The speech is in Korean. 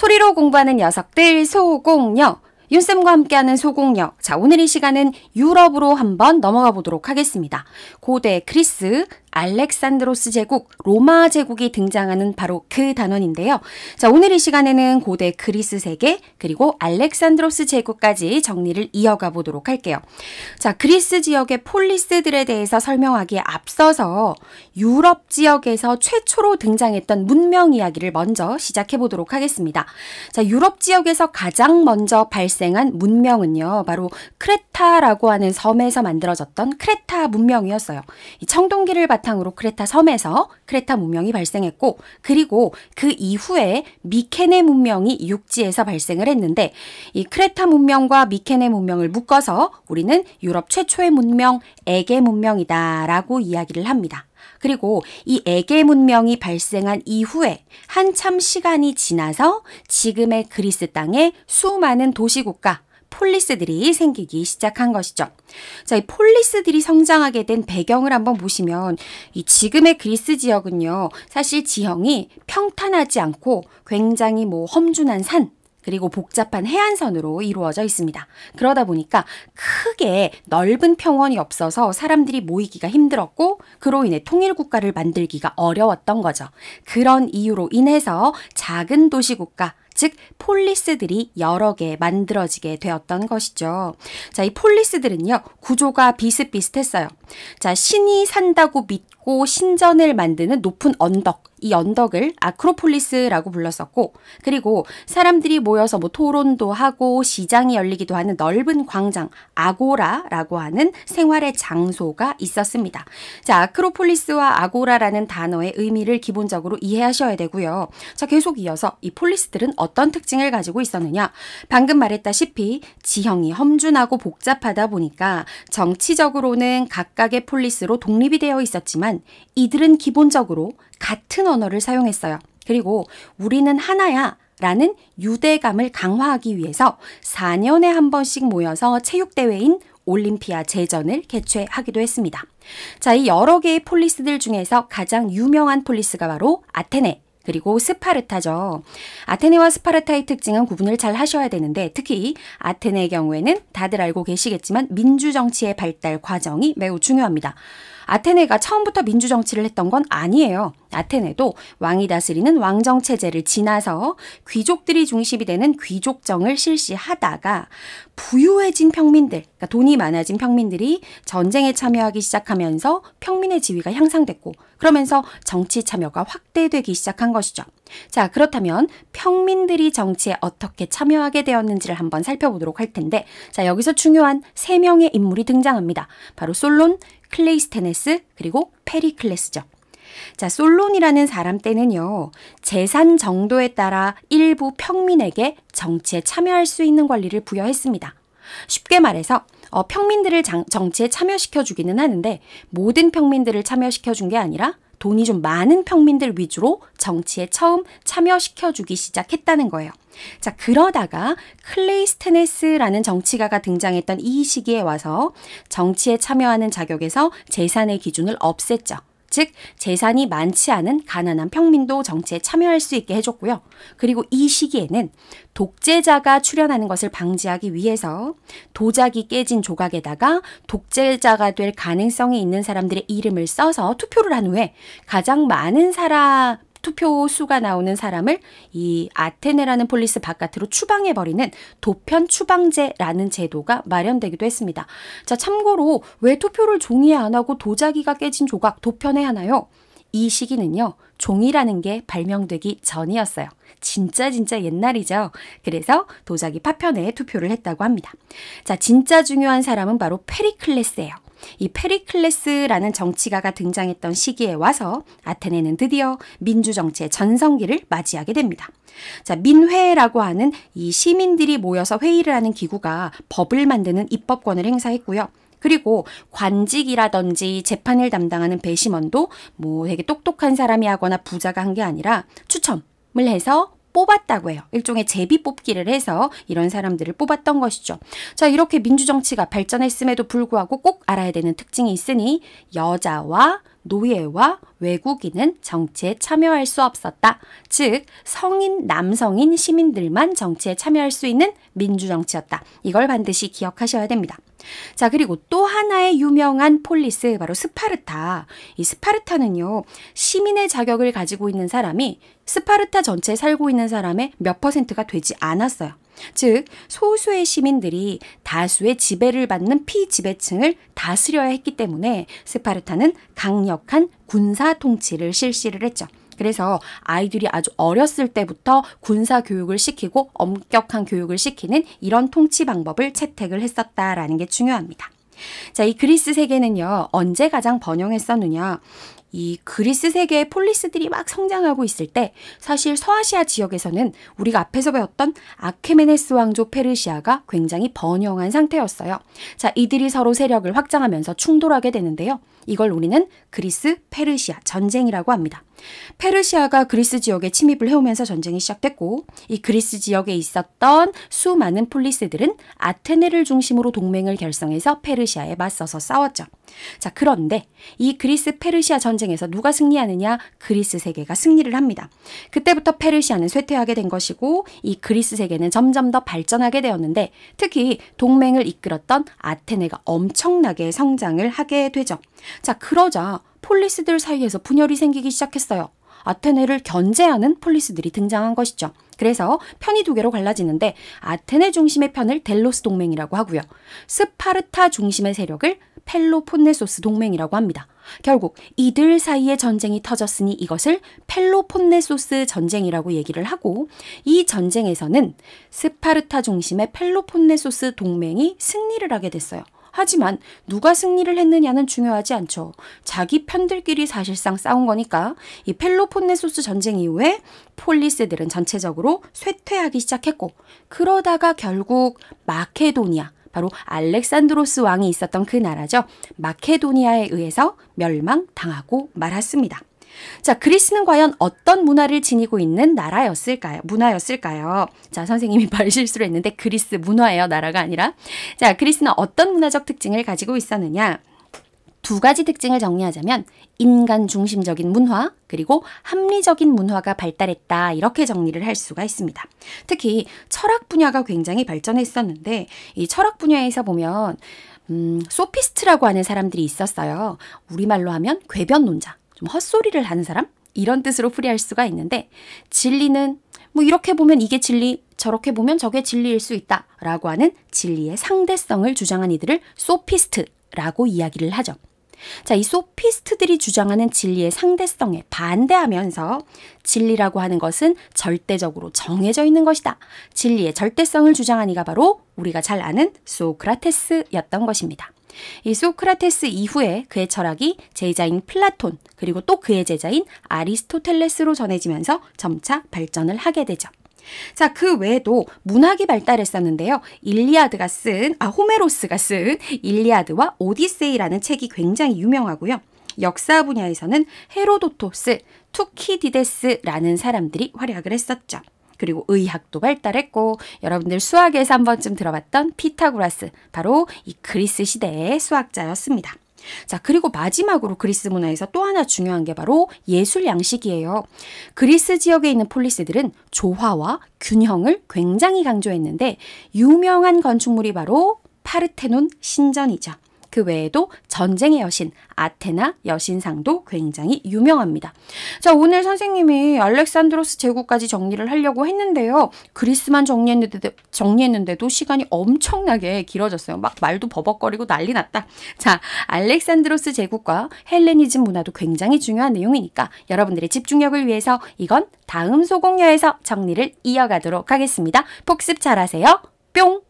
소리로 공부하는 녀석들 소공녀 윤쌤과 함께하는 소공녀자 오늘 이 시간은 유럽으로 한번 넘어가 보도록 하겠습니다. 고대 그리스, 알렉산드로스 제국, 로마 제국이 등장하는 바로 그 단원인데요. 자, 오늘 이 시간에는 고대 그리스 세계, 그리고 알렉산드로스 제국까지 정리를 이어가 보도록 할게요. 자, 그리스 지역의 폴리스들에 대해서 설명하기에 앞서서 유럽 지역에서 최초로 등장했던 문명 이야기를 먼저 시작해 보도록 하겠습니다. 자, 유럽 지역에서 가장 먼저 발생한 문명은요, 바로 크레타라고 하는 섬에서 만들어졌던 크레타 문명이었어요. 이 청동기를 받 바탕으로 크레타 섬에서 크레타 문명이 발생했고 그리고 그 이후에 미케네 문명이 육지에서 발생을 했는데 이 크레타 문명과 미케네 문명을 묶어서 우리는 유럽 최초의 문명 에게 문명이다라고 이야기를 합니다. 그리고 이 에게 문명이 발생한 이후에 한참 시간이 지나서 지금의 그리스 땅의 수많은 도시국가 폴리스들이 생기기 시작한 것이죠. 자, 이 폴리스들이 성장하게 된 배경을 한번 보시면 이 지금의 그리스 지역은요. 사실 지형이 평탄하지 않고 굉장히 뭐 험준한 산 그리고 복잡한 해안선으로 이루어져 있습니다. 그러다 보니까 크게 넓은 평원이 없어서 사람들이 모이기가 힘들었고 그로 인해 통일 국가를 만들기가 어려웠던 거죠. 그런 이유로 인해서 작은 도시 국가 즉 폴리스들이 여러 개 만들어지게 되었던 것이죠. 자, 이 폴리스들은요, 구조가 비슷비슷했어요. 자, 신이 산다고 믿고 높고 신전을 만드는 높은 언덕, 이 언덕을 아크로폴리스라고 불렀었고, 그리고 사람들이 모여서 뭐 토론도 하고 시장이 열리기도 하는 넓은 광장, 아고라라고 하는 생활의 장소가 있었습니다. 자, 아크로폴리스와 아고라라는 단어의 의미를 기본적으로 이해하셔야 되고요. 자, 계속 이어서 이 폴리스들은 어떤 특징을 가지고 있었느냐? 방금 말했다시피 지형이 험준하고 복잡하다 보니까 정치적으로는 각각의 폴리스로 독립이 되어 있었지만 이들은 기본적으로 같은 언어를 사용했어요. 그리고 우리는 하나야 라는 유대감을 강화하기 위해서 4년에 한 번씩 모여서 체육대회인 올림피아 제전을 개최하기도 했습니다. 자, 이 여러 개의 폴리스들 중에서 가장 유명한 폴리스가 바로 아테네, 그리고 스파르타죠. 아테네와 스파르타의 특징은 구분을 잘 하셔야 되는데 특히 아테네의 경우에는 다들 알고 계시겠지만 민주정치의 발달 과정이 매우 중요합니다. 아테네가 처음부터 민주정치를 했던 건 아니에요. 아테네도 왕이 다스리는 왕정 체제를 지나서 귀족들이 중심이 되는 귀족정을 실시하다가 부유해진 평민들, 그러니까 돈이 많아진 평민들이 전쟁에 참여하기 시작하면서 평민의 지위가 향상됐고 그러면서 정치 참여가 확대되기 시작한 것이죠. 자, 그렇다면 평민들이 정치에 어떻게 참여하게 되었는지를 한번 살펴보도록 할 텐데, 자, 여기서 중요한 세 명의 인물이 등장합니다. 바로 솔론, 클레이스테네스 그리고 페리클레스죠. 자, 솔론이라는 사람 때는요, 재산 정도에 따라 일부 평민에게 정치에 참여할 수 있는 권리를 부여했습니다. 쉽게 말해서, 어, 평민들을 장, 정치에 참여시켜주기는 하는데, 모든 평민들을 참여시켜준 게 아니라, 돈이 좀 많은 평민들 위주로 정치에 처음 참여시켜주기 시작했다는 거예요. 자, 그러다가 클레이스테네스라는 정치가가 등장했던 이 시기에 와서 정치에 참여하는 자격에서 재산의 기준을 없앴죠. 즉 재산이 많지 않은 가난한 평민도 정치에 참여할 수 있게 해줬고요. 그리고 이 시기에는 독재자가 출현하는 것을 방지하기 위해서 도자기 깨진 조각에다가 독재자가 될 가능성이 있는 사람들의 이름을 써서 투표를 한 후에 가장 많은 사람 투표 수가 나오는 사람을 이 아테네라는 폴리스 바깥으로 추방해 버리는 도편 추방제라는 제도가 마련되기도 했습니다. 자, 참고로 왜 투표를 종이에 안 하고 도자기가 깨진 조각 도편에 하나요? 이 시기는요, 종이라는 게 발명되기 전이었어요. 진짜 진짜 옛날이죠. 그래서 도자기 파편에 투표를 했다고 합니다. 자, 진짜 중요한 사람은 바로 페리클레스예요. 이 페리클레스라는 정치가가 등장했던 시기에 와서 아테네는 드디어 민주 정치의 전성기를 맞이하게 됩니다. 자, 민회라고 하는 이 시민들이 모여서 회의를 하는 기구가 법을 만드는 입법권을 행사했고요. 그리고 관직이라든지 재판을 담당하는 배심원도 뭐 되게 똑똑한 사람이 하거나 부자가 한 게 아니라 추첨을 해서 뽑았다고 해요. 일종의 제비 뽑기를 해서 이런 사람들을 뽑았던 것이죠. 자, 이렇게 민주정치가 발전했음에도 불구하고 꼭 알아야 되는 특징이 있으니 여자와 노예와 외국인은 정치에 참여할 수 없었다. 즉, 성인, 남성인 시민들만 정치에 참여할 수 있는 민주정치였다. 이걸 반드시 기억하셔야 됩니다. 자, 그리고 또 하나의 유명한 폴리스, 바로 스파르타. 이 스파르타는요, 시민의 자격을 가지고 있는 사람이 스파르타 전체에 살고 있는 사람의 몇 퍼센트가 되지 않았어요. 즉, 소수의 시민들이 다수의 지배를 받는 피지배층을 다스려야 했기 때문에 스파르타는 강력한 군사 통치를 실시를 했죠. 그래서 아이들이 아주 어렸을 때부터 군사 교육을 시키고 엄격한 교육을 시키는 이런 통치 방법을 채택을 했었다라는 게 중요합니다. 자, 이 그리스 세계는요, 언제 가장 번영했었느냐? 이 그리스 세계의 폴리스들이 막 성장하고 있을 때 사실 서아시아 지역에서는 우리가 앞에서 배웠던 아케메네스 왕조 페르시아가 굉장히 번영한 상태였어요. 자, 이들이 서로 세력을 확장하면서 충돌하게 되는데요. 이걸 우리는 그리스 페르시아 전쟁이라고 합니다. 페르시아가 그리스 지역에 침입을 해오면서 전쟁이 시작됐고 이 그리스 지역에 있었던 수많은 폴리스들은 아테네를 중심으로 동맹을 결성해서 페르시아에 맞서서 싸웠죠. 자, 그런데 이 그리스 페르시아 전쟁에서 누가 승리하느냐? 그리스 세계가 승리를 합니다. 그때부터 페르시아는 쇠퇴하게 된 것이고 이 그리스 세계는 점점 더 발전하게 되었는데 특히 동맹을 이끌었던 아테네가 엄청나게 성장을 하게 되죠. 자, 그러자 폴리스들 사이에서 분열이 생기기 시작했어요. 아테네를 견제하는 폴리스들이 등장한 것이죠. 그래서 편이 두 개로 갈라지는데 아테네 중심의 편을 델로스 동맹이라고 하고요. 스파르타 중심의 세력을 펠로폰네소스 동맹이라고 합니다. 결국 이들 사이에 전쟁이 터졌으니 이것을 펠로폰네소스 전쟁이라고 얘기를 하고 이 전쟁에서는 스파르타 중심의 펠로폰네소스 동맹이 승리를 하게 됐어요. 하지만 누가 승리를 했느냐는 중요하지 않죠. 자기 편들끼리 사실상 싸운 거니까 이 펠로폰네소스 전쟁 이후에 폴리스들은 전체적으로 쇠퇴하기 시작했고 그러다가 결국 마케도니아 바로 알렉산드로스 왕이 있었던 그 나라죠. 마케도니아에 의해서 멸망당하고 말았습니다. 자, 그리스는 과연 어떤 문화를 지니고 있는 나라였을까요? 문화였을까요? 자, 선생님이 발실수를 했는데 그리스 문화예요, 나라가 아니라. 자, 그리스는 어떤 문화적 특징을 가지고 있었느냐? 두 가지 특징을 정리하자면 인간 중심적인 문화 그리고 합리적인 문화가 발달했다 이렇게 정리를 할 수가 있습니다. 특히 철학 분야가 굉장히 발전했었는데 이 철학 분야에서 보면 음, 소피스트라고 하는 사람들이 있었어요. 우리말로 하면 궤변론자. 좀 헛소리를 하는 사람? 이런 뜻으로 풀이할 수가 있는데 진리는 뭐 이렇게 보면 이게 진리, 저렇게 보면 저게 진리일 수 있다 라고 하는 진리의 상대성을 주장한 이들을 소피스트라고 이야기를 하죠. 자, 이 소피스트들이 주장하는 진리의 상대성에 반대하면서 진리라고 하는 것은 절대적으로 정해져 있는 것이다. 진리의 절대성을 주장한 이가 바로 우리가 잘 아는 소크라테스였던 것입니다. 이 소크라테스 이후에 그의 철학이 제자인 플라톤 그리고 또 그의 제자인 아리스토텔레스로 전해지면서 점차 발전을 하게 되죠. 자, 그 외에도 문학이 발달했었는데요. 일리아드가 쓴, 아, 호메로스가 쓴 일리아드와 오디세이라는 책이 굉장히 유명하고요. 역사 분야에서는 헤로도토스, 투키디데스라는 사람들이 활약을 했었죠. 그리고 의학도 발달했고 여러분들 수학에서 한 번쯤 들어봤던 피타고라스 바로 이 그리스 시대의 수학자였습니다. 자, 그리고 마지막으로 그리스 문화에서 또 하나 중요한 게 바로 예술 양식이에요. 그리스 지역에 있는 폴리스들은 조화와 균형을 굉장히 강조했는데 유명한 건축물이 바로 파르테논 신전이죠. 그 외에도 전쟁의 여신 아테나 여신상도 굉장히 유명합니다. 자, 오늘 선생님이 알렉산드로스 제국까지 정리를 하려고 했는데요. 그리스만 정리했는데도, 정리했는데도 시간이 엄청나게 길어졌어요. 막 말도 버벅거리고 난리 났다. 자, 알렉산드로스 제국과 헬레니즘 문화도 굉장히 중요한 내용이니까 여러분들의 집중력을 위해서 이건 다음 소공녀에서 정리를 이어가도록 하겠습니다. 복습 잘하세요. 뿅!